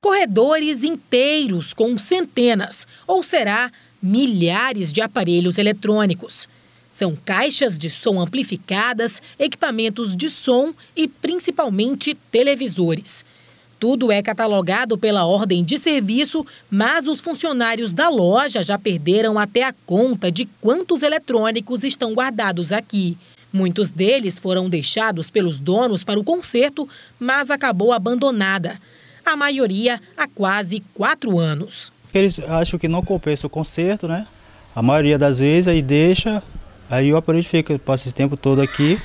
corredores inteiros com centenas, ou será milhares de aparelhos eletrônicos. São caixas de som amplificadas, equipamentos de som e principalmente televisores. Tudo é catalogado pela ordem de serviço, mas os funcionários da loja já perderam até a conta de quantos eletrônicos estão guardados aqui. Muitos deles foram deixados pelos donos para o conserto, mas acabou abandonada a maioria há quase quatro anos. Eles acham que não compensa o conserto, né? A maioria das vezes aí deixa, aí o aparelho fica, passa esse tempo todo aqui.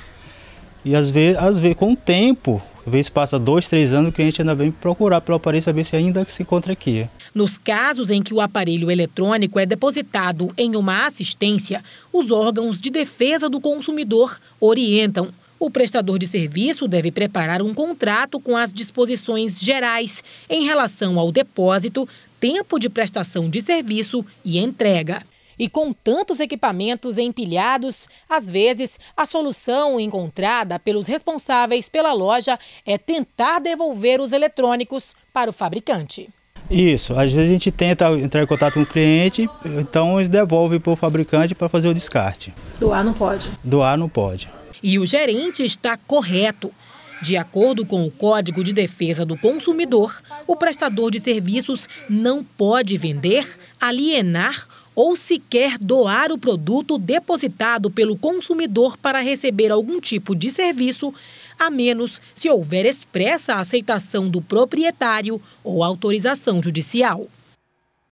E às vezes, às vezes com o tempo, às vezes passa dois, três anos, o cliente ainda vem procurar pelo aparelho saber se ainda se encontra aqui. Nos casos em que o aparelho eletrônico é depositado em uma assistência, os órgãos de defesa do consumidor orientam o prestador de serviço deve preparar um contrato com as disposições gerais em relação ao depósito, tempo de prestação de serviço e entrega. E com tantos equipamentos empilhados, às vezes a solução encontrada pelos responsáveis pela loja é tentar devolver os eletrônicos para o fabricante. Isso, às vezes a gente tenta entrar em contato com o cliente, então eles devolvem para o fabricante para fazer o descarte. Doar não pode? Doar não pode. E o gerente está correto. De acordo com o Código de Defesa do Consumidor, o prestador de serviços não pode vender, alienar ou sequer doar o produto depositado pelo consumidor para receber algum tipo de serviço, a menos se houver expressa aceitação do proprietário ou autorização judicial.